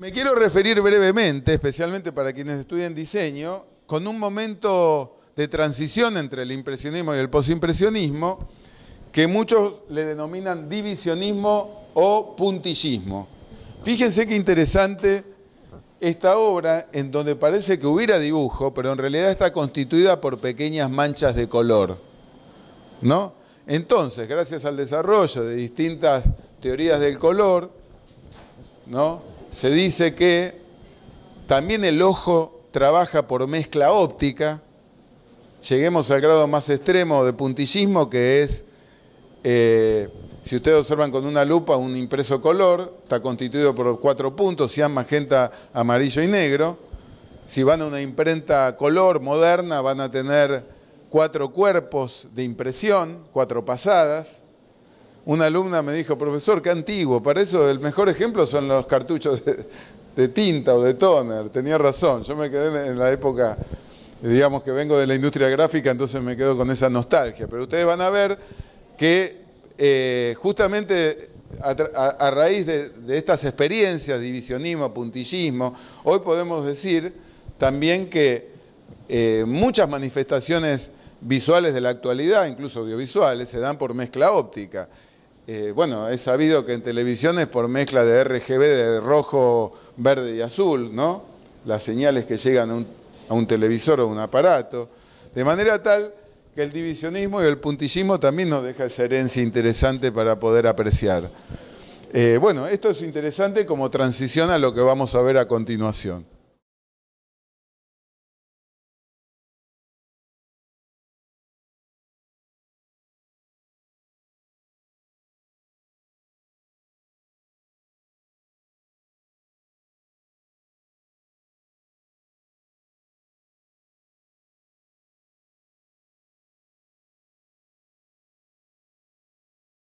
Me quiero referir brevemente, especialmente para quienes estudian diseño, con un momento de transición entre el impresionismo y el posimpresionismo, que muchos le denominan divisionismo o puntillismo. Fíjense qué interesante esta obra, en donde parece que hubiera dibujo, pero en realidad está constituida por pequeñas manchas de color. ¿No? Entonces, gracias al desarrollo de distintas teorías del color, ¿no? se dice que también el ojo trabaja por mezcla óptica. Lleguemos al grado más extremo de puntillismo que es, eh, si ustedes observan con una lupa un impreso color, está constituido por cuatro puntos, cian, magenta, amarillo y negro. Si van a una imprenta color moderna van a tener cuatro cuerpos de impresión, cuatro pasadas una alumna me dijo, profesor, qué antiguo, para eso el mejor ejemplo son los cartuchos de, tinta o de toner. Tenía razón, yo me quedé en la época, digamos que vengo de la industria gráfica, entonces me quedo con esa nostalgia. Pero ustedes van a ver que eh, justamente a, raíz de, estas experiencias, divisionismo, puntillismo, hoy podemos decir también que eh, muchas manifestaciones visuales de la actualidad, incluso audiovisuales, se dan por mezcla óptica. Eh, bueno, es sabido que en televisión es por mezcla de RGB, de rojo, verde y azul, ¿no? Las señales que llegan a un, televisor o a un aparato. De manera tal que el divisionismo y el puntillismo también nos deja esa herencia interesante para poder apreciar. Eh, bueno, esto es interesante como transición a lo que vamos a ver a continuación.